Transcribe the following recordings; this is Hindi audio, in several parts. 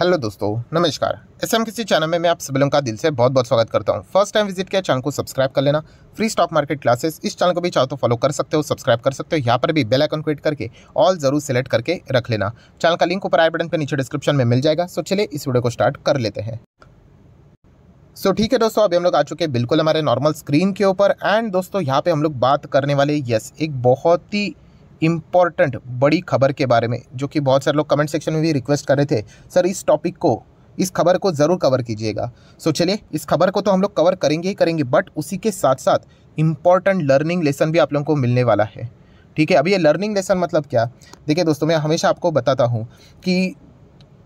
हेलो दोस्तों नमस्कार एस एम किसी चैनल में मैं आप सभी लोगों का दिल से बहुत बहुत स्वागत करता हूं फर्स्ट टाइम विजिट किया चैनल को सब्सक्राइब कर लेना फ्री स्टॉक मार्केट क्लासेस इस चैनल को भी चाहो तो फॉलो कर सकते हो सब्सक्राइब कर सकते हो यहाँ पर भी बेल आइकन क्रिएट करके ऑल जरूर सेलेक्ट करके रख लेना चैनल का लिंक ऊपर आई बटन पर नीचे डिस्क्रिप्शन में मिल जाएगा सो चलिए इस वीडियो को स्टार्ट कर लेते हैं सो ठीक है दोस्तों अभी हम लोग आ चुके हैं बिल्कुल हमारे नॉर्मल स्क्रीन के ऊपर एंड दोस्तों यहाँ पे हम लोग बात करने वाले यस एक बहुत ही इम्पॉर्टेंट बड़ी खबर के बारे में जो कि बहुत सारे लोग कमेंट सेक्शन में भी रिक्वेस्ट कर रहे थे सर इस टॉपिक को इस खबर को ज़रूर कवर कीजिएगा सो चलिए इस खबर को तो हम लोग कवर करेंगे ही करेंगे बट उसी के साथ साथ इम्पॉर्टेंट लर्निंग लेसन भी आप लोगों को मिलने वाला है ठीक है अभी ये लर्निंग लेसन मतलब क्या देखिए दोस्तों मैं हमेशा आपको बताता हूँ कि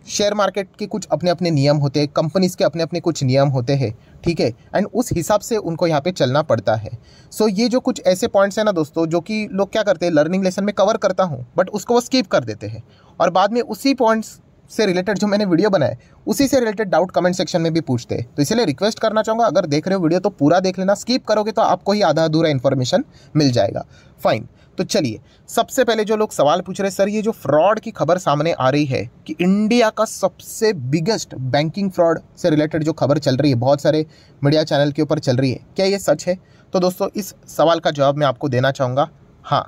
शेयर मार्केट के कुछ अपने अपने नियम होते हैं कंपनीज़ के अपने अपने कुछ नियम होते हैं ठीक है एंड उस हिसाब से उनको यहाँ पे चलना पड़ता है सो so, ये जो कुछ ऐसे पॉइंट्स हैं ना दोस्तों जो कि लोग क्या करते हैं लर्निंग लेसन में कवर करता हूँ बट उसको वो स्किप कर देते हैं और बाद में उसी पॉइंट्स से रिलेटेड जो मैंने वीडियो बनाए उसी से रिलेटेड डाउट कमेंट सेक्शन में भी पूछते हैं तो इसलिए रिक्वेस्ट करना चाहूँगा अगर देख रहे हो वीडियो तो पूरा देख लेना स्किप करोगे तो आपको ही आधा अधूरा इन्फॉर्मेशन मिल जाएगा फाइन तो चलिए सबसे पहले जो लोग सवाल पूछ रहे सर ये जो फ्रॉड की खबर सामने आ रही है कि इंडिया का सबसे बिगेस्ट बैंकिंग फ्रॉड से रिलेटेड जो खबर चल रही है बहुत सारे मीडिया चैनल के ऊपर चल रही है क्या ये सच है तो दोस्तों इस सवाल का जवाब मैं आपको देना चाहूँगा हाँ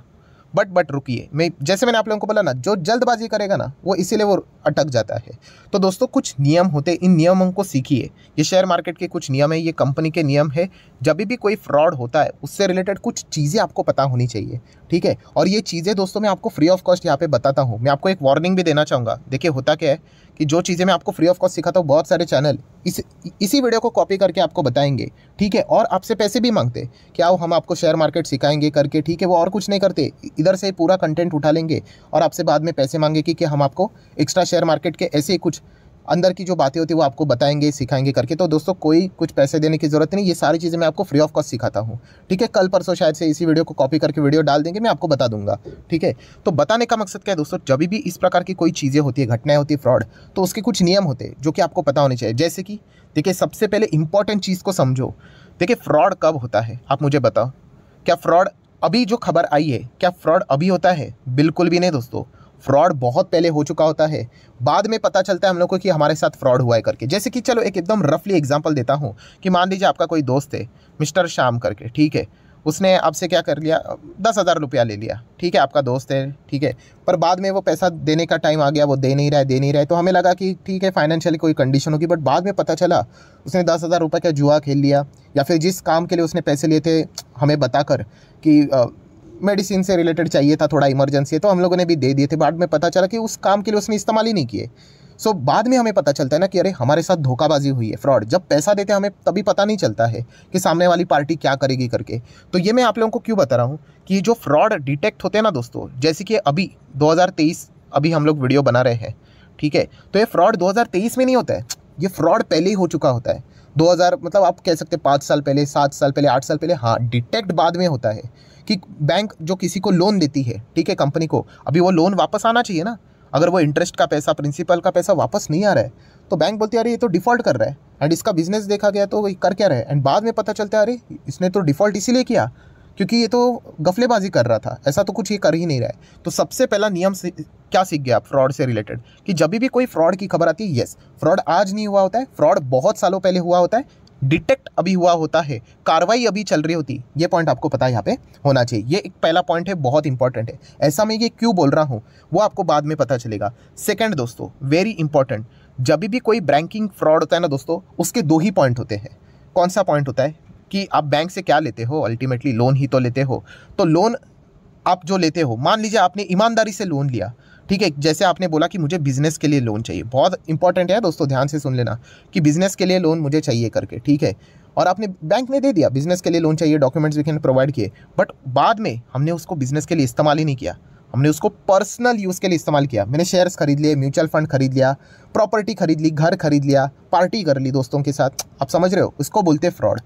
बट बट रुकिए मैं जैसे मैंने आप लोगों को बोला ना जो जल्दबाजी करेगा ना वो इसीलिए वो अटक जाता है तो दोस्तों कुछ नियम होते इन नियमों को सीखिए ये शेयर मार्केट के कुछ नियम है ये कंपनी के नियम है जब भी कोई फ्रॉड होता है उससे रिलेटेड कुछ चीज़ें आपको पता होनी चाहिए ठीक है और ये चीज़ें दोस्तों मैं आपको फ्री ऑफ कॉस्ट यहाँ पर बताता हूँ मैं आपको एक वार्निंग भी देना चाहूँगा देखिए होता क्या है कि जो चीज़ें मैं आपको फ्री ऑफ कॉस्ट सिखाता हूँ बहुत सारे चैनल इस इसी वीडियो को कॉपी करके आपको बताएंगे ठीक है और आपसे पैसे भी मांगते कि आओ हम आपको शेयर मार्केट सिखाएंगे करके ठीक है वो और कुछ नहीं करते इधर से पूरा कंटेंट उठा लेंगे और आपसे बाद में पैसे मांगे कि, कि हम आपको एक्स्ट्रा शेयर मार्केट के ऐसे कुछ अंदर की जो बातें होती है वो आपको बताएंगे सिखाएंगे करके तो दोस्तों कोई कुछ पैसे देने की जरूरत नहीं ये सारी चीज़ें मैं आपको फ्री ऑफ कॉस्ट सिखाता हूँ ठीक है कल परसों शायद से इसी वीडियो को कॉपी करके वीडियो डाल देंगे मैं आपको बता दूंगा ठीक है तो बताने का मकसद क्या है दोस्तों जब भी इस प्रकार की कोई चीज़ें होती है घटनाएं होती है फ्रॉड तो उसके कुछ नियम होते हैं जो कि आपको पता होने चाहिए जैसे कि देखिए सबसे पहले इंपॉर्टेंट चीज़ को समझो देखिए फ्रॉड कब होता है आप मुझे बताओ क्या फ्रॉड अभी जो खबर आई है क्या फ्रॉड अभी होता है बिल्कुल भी नहीं दोस्तों फ्रॉड बहुत पहले हो चुका होता है बाद में पता चलता है हम लोग को कि हमारे साथ फ्रॉड हुआ है करके जैसे कि चलो एक एकदम रफली एग्जाम्पल देता हूँ कि मान लीजिए आपका कोई दोस्त है मिस्टर शाम करके ठीक है उसने आपसे क्या कर लिया दस हज़ार रुपया ले लिया ठीक है आपका दोस्त है ठीक है पर बाद में वो पैसा देने का टाइम आ गया वो दे नहीं रहा है दे नहीं रहा है तो हमें लगा कि ठीक है फाइनेंशियली कोई कंडीशन होगी बट बाद में पता चला उसने दस हज़ार रुपये का जुआ खेल लिया या फिर जिस काम के लिए उसने पैसे लिए थे हमें बताकर कि मेडिसिन से रिलेटेड चाहिए था थोड़ा इमरजेंसी है तो हम लोगों ने भी दे दिए थे बाद में पता चला कि उस काम के लिए उसने इस्तेमाल ही नहीं किए सो so, बाद में हमें पता चलता है ना कि अरे हमारे साथ धोखाबाजी हुई है फ्रॉड जब पैसा देते हैं हमें तभी पता नहीं चलता है कि सामने वाली पार्टी क्या करेगी करके तो ये मैं आप लोगों को क्यों बता रहा हूँ कि जो फ्रॉड डिटेक्ट होते हैं ना दोस्तों जैसे कि अभी 2023 अभी हम लोग वीडियो बना रहे हैं ठीक है तो ये फ्रॉड 2023 में नहीं होता है ये फ्रॉड पहले ही हो चुका होता है 2000 मतलब आप कह सकते हैं पाँच साल पहले सात साल पहले आठ साल पहले हाँ डिटेक्ट बाद में होता है कि बैंक जो किसी को लोन देती है ठीक है कंपनी को अभी वो लोन वापस आना चाहिए ना अगर वो इंटरेस्ट का पैसा प्रिंसिपल का पैसा वापस नहीं आ रहा है तो बैंक बोलती है अरे ये तो डिफ़ॉल्ट कर रहा है एंड इसका बिजनेस देखा गया तो कर क्या रहे एंड बाद में पता चलता है अरे इसने तो डिफ़ॉल्ट इसीलिए किया क्योंकि ये तो गफलेबाजी कर रहा था ऐसा तो कुछ ये कर ही नहीं रहा है तो सबसे पहला नियम से, क्या सीख गया फ्रॉड से रिलेटेड कि जब भी कोई फ्रॉड की खबर आती है येस फ्रॉड आज नहीं हुआ होता है फ्रॉड बहुत सालों पहले हुआ होता है डिटेक्ट अभी हुआ होता है कार्रवाई अभी चल रही होती ये पॉइंट आपको पता है यहाँ पे होना चाहिए ये एक पहला पॉइंट है बहुत इंपॉर्टेंट है ऐसा मैं ये क्यों बोल रहा हूँ वो आपको बाद में पता चलेगा सेकेंड दोस्तों वेरी इंपॉर्टेंट जब भी कोई बैंकिंग फ्रॉड होता है ना दोस्तों उसके दो ही पॉइंट होते हैं कौन सा पॉइंट होता है कि आप बैंक से क्या लेते हो अल्टीमेटली लोन ही तो लेते हो तो लोन आप जो लेते हो मान लीजिए आपने ईमानदारी से लोन लिया ठीक है जैसे आपने बोला कि मुझे बिज़नेस के लिए लोन चाहिए बहुत इंपॉर्टेंट है दोस्तों ध्यान से सुन लेना कि बिज़नेस के लिए लोन मुझे चाहिए करके ठीक है और आपने बैंक ने दे दिया बिज़नेस के लिए लोन चाहिए डॉक्यूमेंट्स भी प्रोवाइड किए बट बाद में हमने उसको बिज़नेस के लिए इस्तेमाल ही नहीं किया हमने उसको पर्सनल यूज़ के लिए इस्तेमाल किया मैंने शेयर्स खरीद लिए म्यूचुअल फंड खरीद लिया प्रॉपर्टी खरीद ली घर खरीद लिया पार्टी कर ली दोस्तों के साथ आप समझ रहे हो उसको बोलते हैं फ्रॉड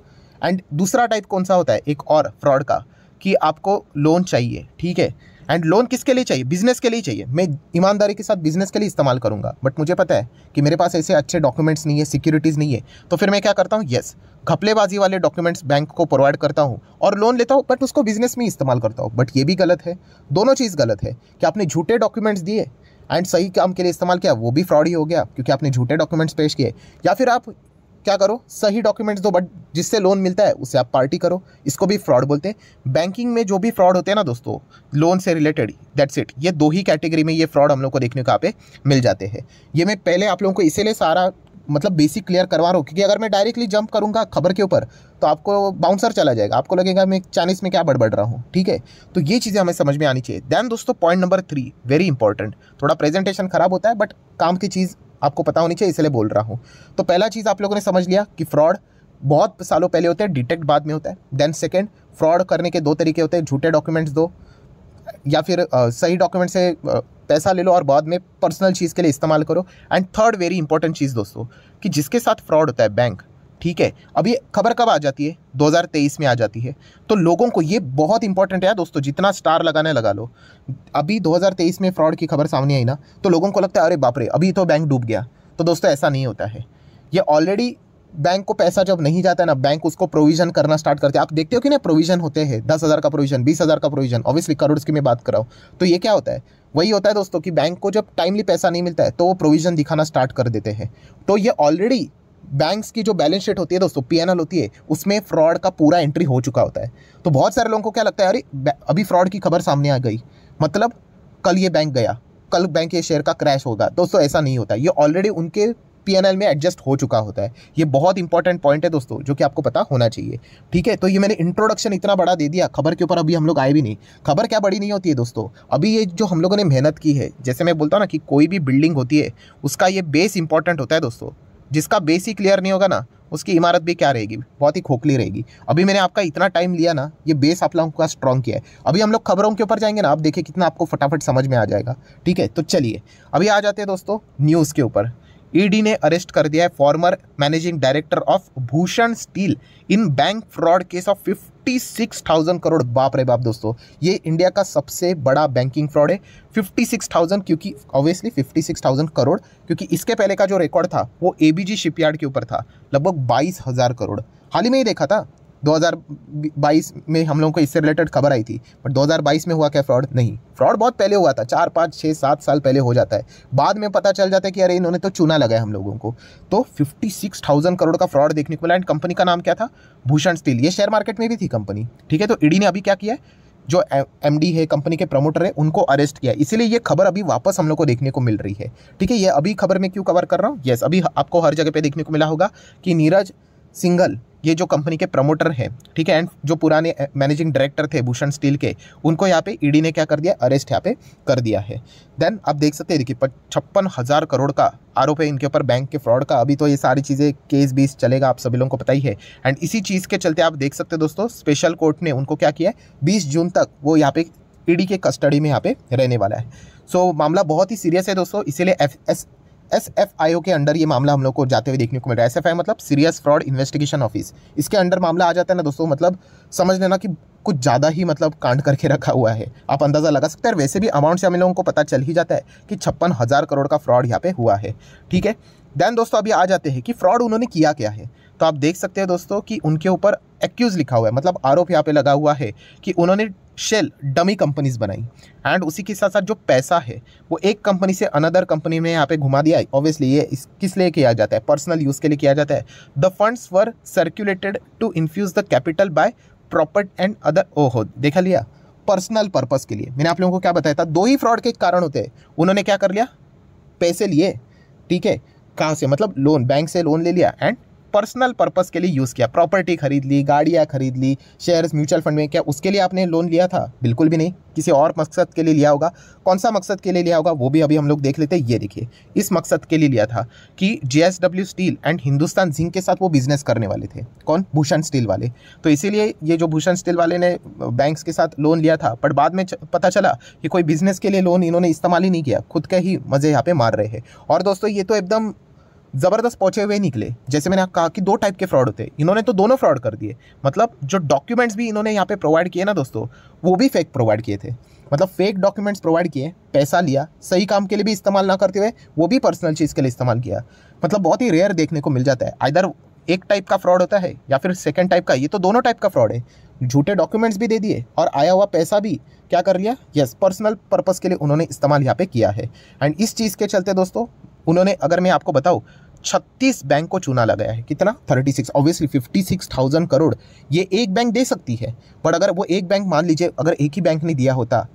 एंड दूसरा टाइप कौन सा होता है एक और फ्रॉड का कि आपको लोन चाहिए ठीक है एंड लोन किसके लिए चाहिए बिजनेस के लिए चाहिए मैं ईमानदारी के साथ बिजनेस के लिए इस्तेमाल करूंगा बट मुझे पता है कि मेरे पास ऐसे अच्छे डॉक्यूमेंट्स नहीं है सिक्योरिटीज़ नहीं है तो फिर मैं क्या करता हूँ येस घपलेबाजी वाले डॉक्यूमेंट्स बैंक को प्रोवाइड करता हूँ और लोन लेता हूँ बट उसको बिजनेस में इस्तेमाल करता हूँ बट ये भी गलत है दोनों चीज़ गलत है कि आपने झूठे डॉक्यूमेंट्स दिए एंड सही काम के लिए इस्तेमाल किया वो भी फ्रॉड ही हो गया क्योंकि आपने झूठे डॉक्यूमेंट्स पेश किए या फिर आप क्या करो सही डॉक्यूमेंट्स दो बट जिससे लोन मिलता है उसे आप पार्टी करो इसको भी फ्रॉड बोलते हैं बैंकिंग में जो भी फ्रॉड होते हैं ना दोस्तों लोन से रिलेटेड दैट्स इट ये दो ही कैटेगरी में ये फ्रॉड हम लोग को देखने को आप मिल जाते हैं ये मैं पहले आप लोगों को इसीलिए सारा मतलब बेसिक क्लियर करवा रहा हूँ क्योंकि अगर मैं डायरेक्टली जंप करूँगा खबर के ऊपर तो आपको बाउंसर चला जाएगा आपको लगेगा मैं चाइनीस में क्या बड़बड़ रहा हूँ ठीक है तो ये चीज़ें हमें समझ में आनी चाहिए दैन दोस्तों point number three very important थोड़ा प्रेजेंटेशन खराब होता है बट काम की चीज़ आपको पता होनी चाहिए इसलिए बोल रहा हूँ तो पहला चीज़ आप लोगों ने समझ लिया कि फ्रॉड बहुत सालों पहले होते हैं डिटेक्ट बाद में होता है देन सेकेंड फ्रॉड करने के दो तरीके होते हैं झूठे डॉक्यूमेंट्स दो या फिर आ, सही डॉक्यूमेंट से पैसा ले लो और बाद में पर्सनल चीज़ के लिए इस्तेमाल करो एंड थर्ड वेरी इंपॉर्टेंट चीज़ दोस्तों कि जिसके साथ फ्रॉड होता है बैंक ठीक है अब ये खबर कब आ जाती है 2023 में आ जाती है तो लोगों को ये बहुत इंपॉर्टेंट है दोस्तों जितना स्टार लगाने लगा लो अभी 2023 में फ्रॉड की खबर सामने आई ना तो लोगों को लगता है अरे बाप रे अभी तो बैंक डूब गया तो दोस्तों ऐसा नहीं होता है ये ऑलरेडी बैंक को पैसा जब नहीं जाता है ना बैंक उसको प्रोविजन करना स्टार्ट करते हैं आप देखते हो कि ना प्रोविजन होते हैं दस हज़ार का प्रोविजन बीस हज़ार का प्रोविजन ऑब्वियसली करोड़ की मैं बात कर रहा हूँ तो ये क्या होता है वही होता है दोस्तों कि बैंक को जब टाइमली पैसा नहीं मिलता है तो वो प्रोविजन दिखाना स्टार्ट कर देते हैं तो ये ऑलरेडी बैंक्स की जो बैलेंस शीट होती है दोस्तों पी होती है उसमें फ्रॉड का पूरा एंट्री हो चुका होता है तो बहुत सारे लोगों को क्या लगता है अरे अभी फ्रॉड की खबर सामने आ गई मतलब कल ये बैंक गया कल बैंक के शेयर का क्रैश होगा दोस्तों ऐसा नहीं होता ये ऑलरेडी उनके पी में एडजस्ट हो चुका होता है ये बहुत इंपॉर्टेंट पॉइंट है दोस्तों जो कि आपको पता होना चाहिए ठीक है तो ये मैंने इंट्रोडक्शन इतना बड़ा दे दिया खबर के ऊपर अभी हम लोग आए भी नहीं खबर क्या बड़ी नहीं होती है दोस्तों अभी ये जो हम लोगों ने मेहनत की है जैसे मैं बोलता हूँ ना कि कोई भी बिल्डिंग होती है उसका ये बेस इंपॉर्टेंट होता है दोस्तों जिसका बेस ही क्लियर नहीं होगा ना उसकी इमारत भी क्या रहेगी बहुत ही खोखली रहेगी अभी मैंने आपका इतना टाइम लिया ना ये बेस आप लोगों का स्ट्रॉन्ग किया है अभी हम लोग खबरों के ऊपर जाएंगे ना आप देखिए कितना आपको फटाफट समझ में आ जाएगा ठीक है तो चलिए अभी आ जाते हैं दोस्तों न्यूज़ के ऊपर ईडी e ने अरेस्ट कर दिया है former managing director of Bhushan Steel in bank fraud case of fifty six thousand crore बाप रे बाप दोस्तों ये इंडिया का सबसे बड़ा बैंकिंग फ्रॉड है फिफ्टी सिक्स थाउजेंड क्योंकि obviously fifty six thousand crore क्योंकि इसके पहले का जो रिकॉर्ड था वो एबीजी शिपयार्ड के ऊपर था लगभग बाईस हजार करोड़ हाल ही में ही देखा था 2022 में हम लोगों को इससे रिलेटेड खबर आई थी बट 2022 में हुआ क्या फ्रॉड नहीं फ्रॉड बहुत पहले हुआ था चार पाँच छः सात साल पहले हो जाता है बाद में पता चल जाता है कि अरे इन्होंने तो चूना लगाया हम लोगों को तो थाउजेंड करोड़ का फ्रॉड देखने को मिला एंड कंपनी का नाम क्या था भूषण स्टील ये शेयर मार्केट में भी थी कंपनी ठीक है तो ईडी e ने अभी क्या किया है जो एम है कंपनी के प्रमोटर है उनको अरेस्ट किया इसीलिए ये खबर अभी वापस हम लोग को देखने को मिल रही है ठीक है ये अभी खबर में क्यों कवर कर रहा हूँ यस अभी आपको हर जगह पे देखने को मिला होगा कि नीरज सिंगल ये जो कंपनी के प्रमोटर हैं ठीक है एंड जो पुराने मैनेजिंग डायरेक्टर थे भूषण स्टील के उनको यहाँ पे ईडी e ने क्या कर दिया अरेस्ट यहाँ पे कर दिया है देन आप देख सकते हैं देखिए छप्पन हज़ार करोड़ का आरोप है इनके ऊपर बैंक के फ्रॉड का अभी तो ये सारी चीज़ें केस बीस चलेगा आप सभी लोगों को पता ही है एंड इसी चीज़ के चलते आप देख सकते दोस्तों स्पेशल कोर्ट ने उनको क्या किया है बीस जून तक वो यहाँ पे ईडी e के कस्टडी में यहाँ पे रहने वाला है सो so, मामला बहुत ही सीरियस है दोस्तों इसीलिए F S S F I O के अंडर ये मामला हम लोग को जाते हुए देखने को मिल रहा है एस एफ आई मतलब सीरियस फ्रॉड इन्वेस्टिगेशन ऑफिस इसके अंडर मामला आ जाता है ना दोस्तों मतलब समझ लेना कि कुछ ज़्यादा ही मतलब कांड करके रखा हुआ है आप अंदाज़ा लगा सकते हैं वैसे भी अमाउंट से हम लोगों को पता चल ही जाता है कि छप्पन हज़ार करोड़ का फ्रॉड यहाँ पे हुआ है ठीक है देन दोस्तों अभी आ जाते हैं कि फ्रॉड उन्होंने किया क्या है तो आप देख सकते हैं दोस्तों कि उनके ऊपर एक्यूज़ लिखा हुआ है मतलब आरोप यहाँ पे लगा हुआ है कि उन्होंने शेल डमी कंपनीज बनाई एंड उसी के साथ साथ जो पैसा है वो एक कंपनी से अनदर कंपनी में यहाँ पे घुमा दिया है ऑब्वियसली ये इस किस लिए किया जाता है पर्सनल यूज़ के लिए किया जाता है the funds were circulated to infuse the capital by property and other हो देखा लिया पर्सनल पर्पज़ के लिए मैंने आप लोगों को क्या बताया था दो ही फ्रॉड के कारण होते हैं उन्होंने क्या कर लिया पैसे लिए ठीक है कहाँ से मतलब लोन बैंक से लोन ले लिया एंड पर्सनल पर्पज़ के लिए यूज़ किया प्रॉपर्टी खरीद ली गाड़ियाँ खरीद ली शेयर्स म्यूचुअल फंड में क्या उसके लिए आपने लोन लिया था बिल्कुल भी नहीं किसी और मकसद के लिए लिया होगा कौन सा मकसद के लिए लिया होगा वो भी अभी हम लोग देख लेते हैं ये देखिए इस मकसद के लिए लिया था कि J Steel and Hindustan Zinc के साथ वो बिजनेस करने वाले थे कौन भूषण स्टील वाले तो इसीलिए ये जो भूषण स्टील वाले ने बैंक्स के साथ लोन लिया था बट बाद में पता चला कि कोई बिजनेस के लिए लोन इन्होंने इस्तेमाल ही नहीं किया खुद का ही मज़े यहाँ पे मार रहे हैं और दोस्तों ये तो एकदम ज़बरदस्त पहुंचे हुए निकले जैसे मैंने कहा कि दो टाइप के फ्रॉड होते हैं इन्होंने तो दोनों फ्रॉड कर दिए मतलब जो डॉक्यूमेंट्स भी इन्होंने यहाँ पे प्रोवाइड किए ना दोस्तों वो भी फेक प्रोवाइड किए थे मतलब फेक डॉक्यूमेंट्स प्रोवाइड किए पैसा लिया सही काम के लिए भी इस्तेमाल ना करते हुए वो भी पर्सनल चीज़ के लिए इस्तेमाल किया मतलब बहुत ही रेयर देखने को मिल जाता है आइधर एक टाइप का फ्रॉड होता है या फिर सेकेंड टाइप का ये तो दोनों टाइप का फ्रॉड है झूठे डॉक्यूमेंट्स भी दे दिए और आया हुआ पैसा भी क्या कर लिया यस पर्सनल पर्पज़ के लिए उन्होंने इस्तेमाल यहाँ पे किया है एंड इस चीज़ के चलते दोस्तों उन्होंने अगर मैं आपको बताऊँ छत्तीस बैंक को चुना गया है कितना thirty six obviously fifty six thousand crore ये एक बैंक दे सकती है बट अगर वो एक बैंक मान लीजिए अगर एक ही बैंक ने दिया होता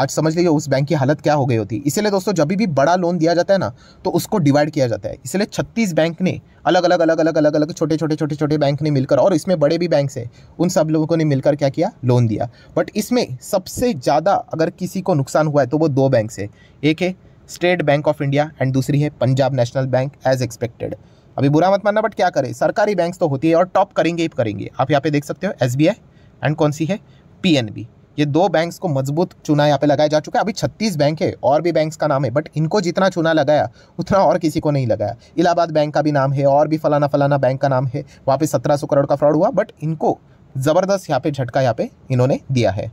आज समझ लीजिए उस बैंक की हालत क्या हो गई होती इसलिए दोस्तों जब भी बड़ा लोन दिया जाता है ना तो उसको डिवाइड किया जाता है इसलिए छत्तीस बैंक ने अलग अलग अलग अलग अलग अलग छोटे छोटे छोटे छोटे बैंक ने मिलकर और इसमें बड़े भी बैंक से उन सब लोगों ने मिलकर क्या किया लोन दिया बट इसमें सबसे ज़्यादा अगर किसी को नुकसान हुआ है तो वो दो बैंक से एक है State Bank of India and दूसरी है Punjab National Bank as expected अभी बुरा मत मानना बट क्या करें सरकारी बैंक तो होती है और टॉप करेंगे ही करेंगे आप यहाँ पे देख सकते हो एस एंड कौन सी है पी ये दो बैंक्स को मजबूत चुना यहाँ पे लगाया जा चुका है अभी छत्तीस बैंक है और भी बैंक्स का नाम है बट इनको जितना चुना लगाया उतना और किसी को नहीं लगाया इलाहाबाद बैंक का भी नाम है और भी फलाना फलाना बैंक का नाम है वहाँ पे सौ करोड़ का फ्रॉड हुआ बट इनको ज़बरदस्त यहाँ पे झटका यहाँ पे इन्होंने दिया है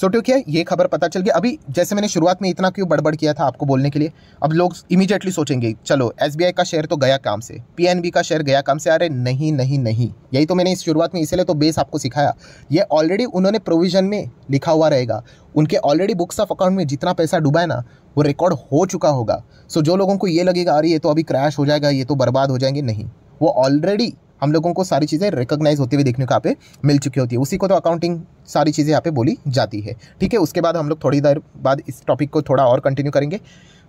सो ठीक है ये खबर पता चल गया अभी जैसे मैंने शुरुआत में इतना क्यों बड़बड़ किया था आपको बोलने के लिए अब लोग इमीडिएटली सोचेंगे चलो एस का शेयर तो गया काम से पी का शेयर गया काम से अरे नहीं नहीं नहीं यही तो मैंने इस शुरुआत में इसीलिए तो बेस आपको सिखाया ये ऑलरेडी उन्होंने प्रोविजन में लिखा हुआ रहेगा उनके ऑलरेडी बुक्स ऑफ अकाउंट में जितना पैसा डूबा है ना वो रिकॉर्ड हो चुका होगा सो जो लोगों को ये लगेगा अरे ये तो अभी क्रैश हो जाएगा ये तो बर्बाद हो जाएंगे नहीं वो ऑलरेडी हम लोगों को सारी चीज़ें रिकोगनाइज होती हुई देखने को यहाँ पे मिल चुकी होती है उसी को तो अकाउंटिंग सारी चीज़ें यहाँ पे बोली जाती है ठीक है उसके बाद हम लोग थोड़ी देर बाद इस टॉपिक को थोड़ा और कंटिन्यू करेंगे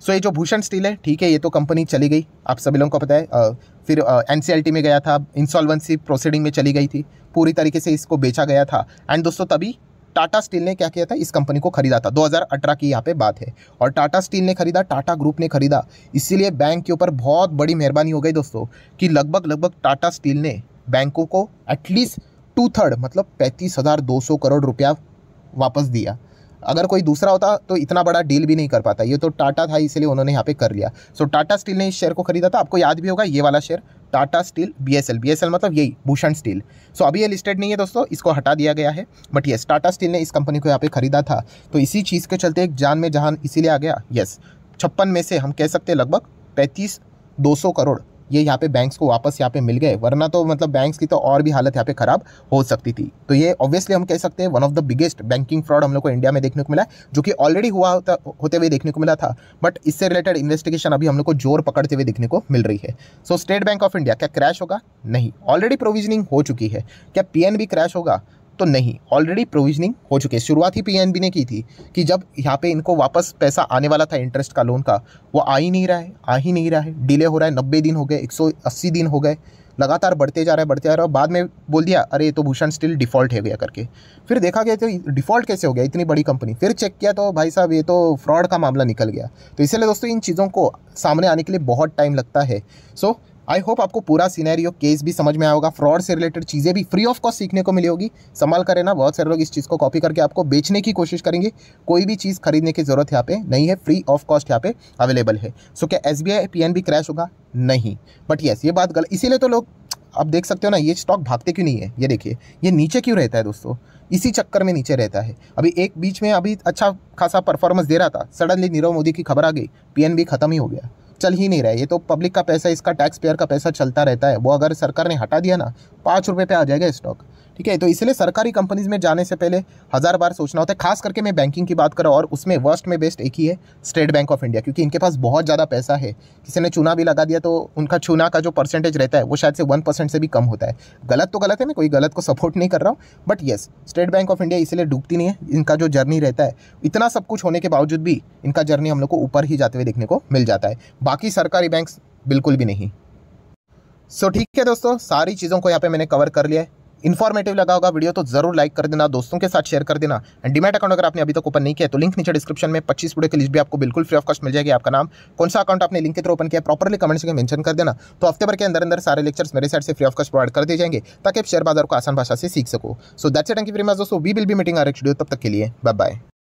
सो ये जो भूषण स्टील है ठीक है ये तो कंपनी चली गई आप सभी लोगों को पता है फिर एन में गया था इंसॉल्वेंसी प्रोसीडिंग में चली गई थी पूरी तरीके से इसको बेचा गया था एंड दोस्तों तभी टाटा स्टील ने क्या किया था इस कंपनी को खरीदा था 2018 की यहाँ पे बात है और टाटा स्टील ने खरीदा टाटा ग्रुप ने खरीदा इसीलिए बैंक के ऊपर बहुत बड़ी मेहरबानी हो गई दोस्तों कि लगभग लगभग टाटा स्टील ने बैंकों को एटलीस्ट टू थर्ड मतलब पैंतीस हज़ार दो सौ करोड़ रुपया वापस दिया अगर कोई दूसरा होता तो इतना बड़ा डील भी नहीं कर पाता ये तो टाटा था इसलिए उन्होंने यहाँ पे कर लिया सो टाटा स्टील ने इस शेयर को खरीदा था आपको याद भी होगा ये वाला share Tata Steel B S L B S L मतलब यही भूषण स्टील सो अभी ये लिस्टेड नहीं है दोस्तों इसको हटा दिया गया है बट येस टाटा स्टील ने इस कंपनी को यहाँ पे खरीदा था तो इसी चीज़ के चलते एक जान में जहान इसीलिए आ गया येस छप्पन में से हम कह सकते हैं लगभग पैंतीस दो सौ करोड़ ये यहाँ पे बैंक्स को वापस यहाँ पे मिल गए वरना तो मतलब बैंक्स की तो और भी हालत यहाँ पे ख़राब हो सकती थी तो ये ऑब्वियसली हम कह सकते हैं one of the biggest banking fraud हम लोग को इंडिया में देखने को मिला जो कि ऑलरेडी हुआ होता होते हुए देखने को मिला था बट इससे रिलेटेड इन्वेस्टिगेशन अभी हम लोग को जोर पकड़ते हुए देखने को मिल रही है so State Bank of India क्या क्रैश होगा नहीं ऑलरेडी प्रोविजनिंग हो चुकी है क्या पी क्रैश होगा तो नहीं ऑलरेडी प्रोविजनिंग हो चुकी है शुरुआत ही पीएनबी ने की थी कि जब यहाँ पे इनको वापस पैसा आने वाला था इंटरेस्ट का लोन का वो आ ही नहीं रहा है आ ही नहीं रहा है डिले हो रहा है नब्बे दिन हो गए एक दिन हो गए लगातार बढ़ते जा रहे हैं बढ़ते जा रहे हैं बाद में बोल दिया अरे ये तो भूषण स्टील डिफ़ॉल्ट है गया करके फिर देखा गया तो डिफ़ॉल्ट कैसे हो गया इतनी बड़ी कंपनी फिर चेक किया तो भाई साहब ये तो फ्रॉड का मामला निकल गया तो इसलिए दोस्तों इन चीज़ों को सामने आने के लिए बहुत टाइम लगता है सो so, आई होप आपको पूरा सीनैरियो केस भी समझ में आया होगा फ्रॉड से रिलेटेड चीज़ें भी फ्री ऑफ कॉस्ट सीखने को मिली होगी संभाल करें ना बहुत सारे लोग इस चीज़ को कॉपी करके आपको बेचने की कोशिश करेंगे कोई भी चीज़ खरीदने की ज़रूरत यहाँ पे नहीं है फ्री ऑफ कॉस्ट यहाँ पे अवेलेबल है सो क्या एस बी क्रैश होगा नहीं बट येस ये बात गलत इसीलिए तो लोग आप देख सकते हो ना ये स्टॉक भागते क्यों नहीं है ये देखिए ये नीचे क्यों रहता है दोस्तों इसी चक्कर में नीचे रहता है अभी एक बीच में अभी अच्छा खासा परफॉर्मेंस दे रहा था सडनली नीरव मोदी की खबर आ गई पीएनबी खत्म ही हो गया चल ही नहीं रहा है ये तो पब्लिक का पैसा इसका टैक्स पेयर का पैसा चलता रहता है वो अगर सरकार ने हटा दिया ना पाँच रुपये पे आ जाएगा स्टॉक ठीक है तो इसलिए सरकारी कंपनीज में जाने से पहले हज़ार बार सोचना होता है खास करके मैं बैंकिंग की बात करूँ और उसमें वर्स्ट में बेस्ट एक ही है स्टेट बैंक ऑफ इंडिया क्योंकि इनके पास बहुत ज़्यादा पैसा है किसी ने चूना भी लगा दिया तो उनका चूना का जो परसेंटेज रहता है वो शायद से वन परसेंट से भी कम होता है गलत तो गलत है मैं कोई गलत को सपोर्ट नहीं कर रहा हूँ but yes State Bank of India इसलिए डूबती नहीं है इनका जो जर्नी रहता है इतना सब कुछ होने के बावजूद भी इनका जर्नी हम लोग को ऊपर ही जाते हुए देखने को मिल जाता है बाकी सरकारी बैंक बिल्कुल भी नहीं सो so, ठीक है दोस्तों सारी चीज़ों को यहाँ पे मैंने कवर कर लिया है इन्फॉर्मेटिव लगा होगा वीडियो तो जरूर लाइक कर देना दोस्तों के साथ शेयर कर देना एंड डिमेट अकाउंट अगर आपने अभी तक ओपन नहीं किया तो लिंक नीचे डिस्क्रिप्शन में पच्चीस वीडियो की लिस्ट भी आपको बिल्कुल फ्री ऑफ कॉस्ट मिल जाएगी आपका नाम कौन सा अकाउंट आपने लिंक के थ्रू ओपन किया प्रॉपरली कमेंट्स में मेंशन कर देना तो हफ्ते भर के अंदर अंदर सारे लेक्चर्स मेरे साइड से फ्री ऑफ कॉस्ट प्रोवाइड कर दिए जाएंगे ताकि आप शेयर बाजार को आसान भाषा से सीख सको so that's it thank you very much दोस्तों we will be meeting our video तब तक के लिए बाय बाय